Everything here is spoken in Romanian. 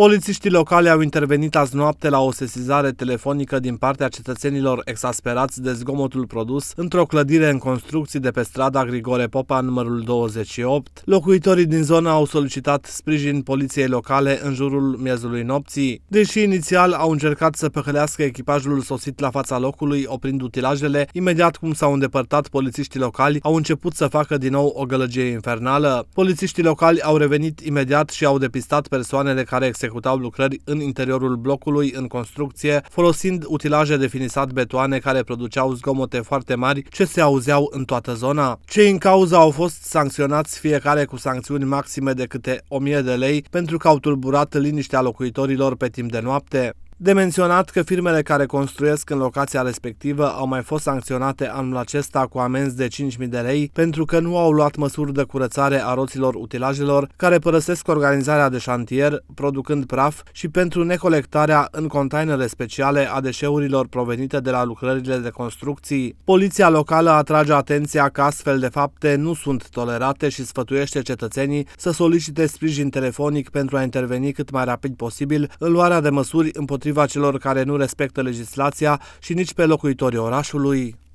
Polițiștii locali au intervenit azi noapte la o sesizare telefonică din partea cetățenilor exasperați de zgomotul produs într-o clădire în construcții de pe strada Grigore Popa, numărul 28. Locuitorii din zona au solicitat sprijin poliției locale în jurul miezului nopții. Deși inițial au încercat să păcălească echipajul sosit la fața locului, oprind utilajele, imediat cum s-au îndepărtat polițiștii locali, au început să facă din nou o gălăgie infernală. Polițiștii locali au revenit imediat și au depistat persoanele care executau executau lucrări în interiorul blocului în construcție, folosind utilaje de finisat betoane care produceau zgomote foarte mari ce se auzeau în toată zona. Cei în cauză au fost sancționați fiecare cu sancțiuni maxime de câte 1000 de lei pentru că au tulburat liniștea locuitorilor pe timp de noapte. De menționat că firmele care construiesc în locația respectivă au mai fost sancționate anul acesta cu amenzi de 5.000 de lei pentru că nu au luat măsuri de curățare a roților utilajelor care părăsesc organizarea de șantier, producând praf și pentru necolectarea în containere speciale a deșeurilor provenite de la lucrările de construcții. Poliția locală atrage atenția că astfel de fapte nu sunt tolerate și sfătuiește cetățenii să solicite sprijin telefonic pentru a interveni cât mai rapid posibil în luarea de măsuri împotriva împotriva celor care nu respectă legislația și nici pe locuitorii orașului.